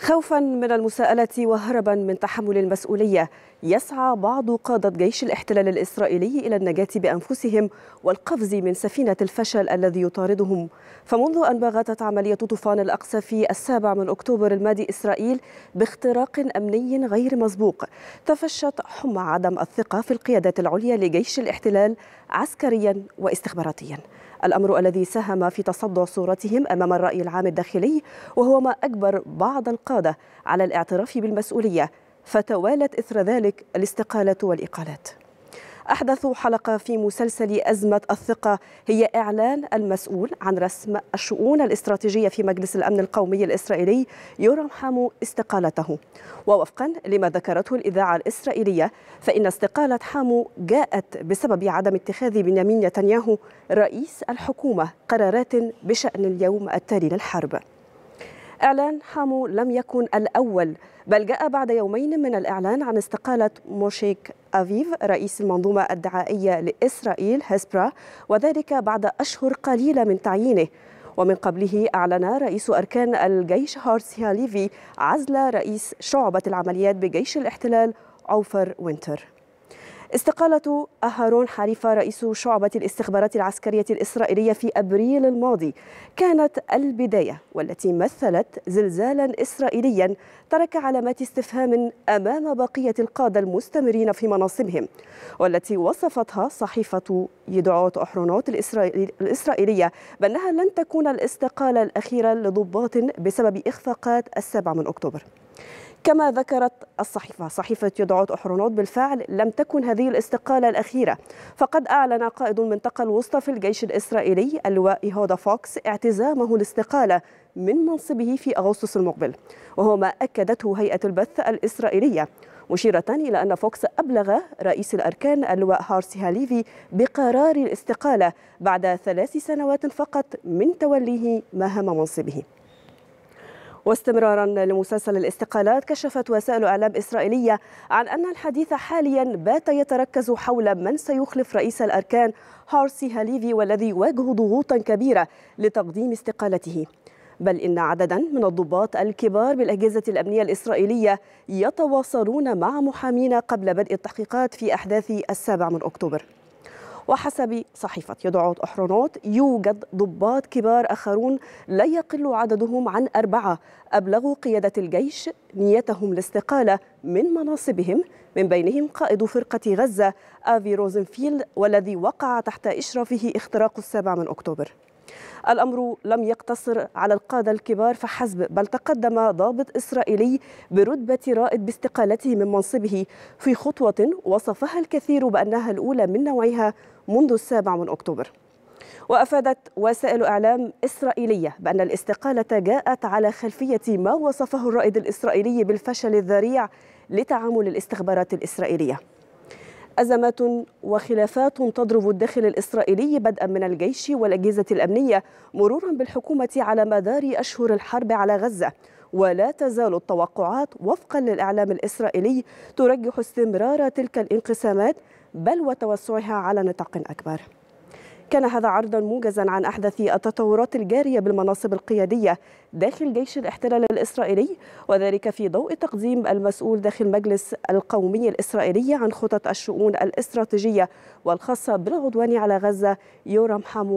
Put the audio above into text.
خوفا من المساءلة وهربا من تحمل المسؤولية يسعى بعض قادة جيش الاحتلال الإسرائيلي إلى النجاة بأنفسهم والقفز من سفينة الفشل الذي يطاردهم فمنذ أن باغتت عملية طوفان الأقصى في السابع من أكتوبر الماضي إسرائيل باختراق أمني غير مسبوق تفشت حمى عدم الثقة في القيادات العليا لجيش الاحتلال عسكريا واستخباراتيا الأمر الذي ساهم في تصدع صورتهم أمام الرأي العام الداخلي وهو ما أجبر بعض القادة على الاعتراف بالمسؤولية فتوالت إثر ذلك الاستقالة والإقالات أحدث حلقة في مسلسل أزمة الثقة هي إعلان المسؤول عن رسم الشؤون الاستراتيجية في مجلس الأمن القومي الإسرائيلي حامو استقالته ووفقا لما ذكرته الإذاعة الإسرائيلية فإن استقالة حامو جاءت بسبب عدم اتخاذ بنيامين نتنياهو رئيس الحكومة قرارات بشأن اليوم التالي للحرب إعلان حامو لم يكن الأول بل جاء بعد يومين من الإعلان عن استقالة موشيك أفيف رئيس المنظومة الدعائية لإسرائيل هسبرا وذلك بعد أشهر قليلة من تعيينه ومن قبله أعلن رئيس أركان الجيش هارسيا هاليفي عزل رئيس شعبة العمليات بجيش الاحتلال عوفر وينتر استقالة أهارون حريفة رئيس شعبة الاستخبارات العسكرية الإسرائيلية في أبريل الماضي كانت البداية والتي مثلت زلزالا إسرائيليا ترك علامات استفهام أمام بقية القادة المستمرين في مناصبهم والتي وصفتها صحيفة يدعوت أحرونوت الإسرائيلية بأنها لن تكون الاستقالة الأخيرة لضباط بسبب إخفاقات السابع من أكتوبر كما ذكرت الصحيفة صحيفة يدعوت أحرنوت بالفعل لم تكن هذه الاستقالة الأخيرة فقد أعلن قائد المنطقة الوسطى في الجيش الإسرائيلي اللواء هودا فوكس اعتزامه الاستقالة من منصبه في أغسطس المقبل وهو ما أكدته هيئة البث الإسرائيلية مشيرة إلى أن فوكس أبلغ رئيس الأركان اللواء هارسي هاليفي بقرار الاستقالة بعد ثلاث سنوات فقط من توليه مهام منصبه واستمرارا لمسلسل الاستقالات كشفت وسائل اعلام اسرائيليه عن ان الحديث حاليا بات يتركز حول من سيخلف رئيس الاركان هارسي هاليفي والذي يواجه ضغوطا كبيره لتقديم استقالته بل إن عددا من الضباط الكبار بالأجهزة الأمنية الإسرائيلية يتواصلون مع محامين قبل بدء التحقيقات في أحداث السابع من أكتوبر وحسب صحيفة يدعوت أحرونوت يوجد ضباط كبار آخرون لا يقل عددهم عن أربعة أبلغوا قيادة الجيش نيتهم الاستقالة من مناصبهم من بينهم قائد فرقة غزة آفي روزنفيلد والذي وقع تحت إشرافه اختراق السابع من أكتوبر الأمر لم يقتصر على القادة الكبار فحسب بل تقدم ضابط إسرائيلي برتبة رائد باستقالته من منصبه في خطوة وصفها الكثير بأنها الأولى من نوعها منذ السابع من أكتوبر وأفادت وسائل إعلام إسرائيلية بأن الاستقالة جاءت على خلفية ما وصفه الرائد الإسرائيلي بالفشل الذريع لتعامل الاستخبارات الإسرائيلية أزمات وخلافات تضرب الداخل الإسرائيلي بدءا من الجيش والأجهزة الأمنية مرورا بالحكومة على مدار أشهر الحرب على غزة ولا تزال التوقعات وفقا للإعلام الإسرائيلي ترجح استمرار تلك الانقسامات بل وتوسعها على نطاق أكبر كان هذا عرضا موجزا عن أحدث التطورات الجارية بالمناصب القيادية داخل جيش الاحتلال الإسرائيلي وذلك في ضوء تقديم المسؤول داخل مجلس القومي الإسرائيلي عن خطط الشؤون الاستراتيجية والخاصة بالعدوان على غزة يورام حامو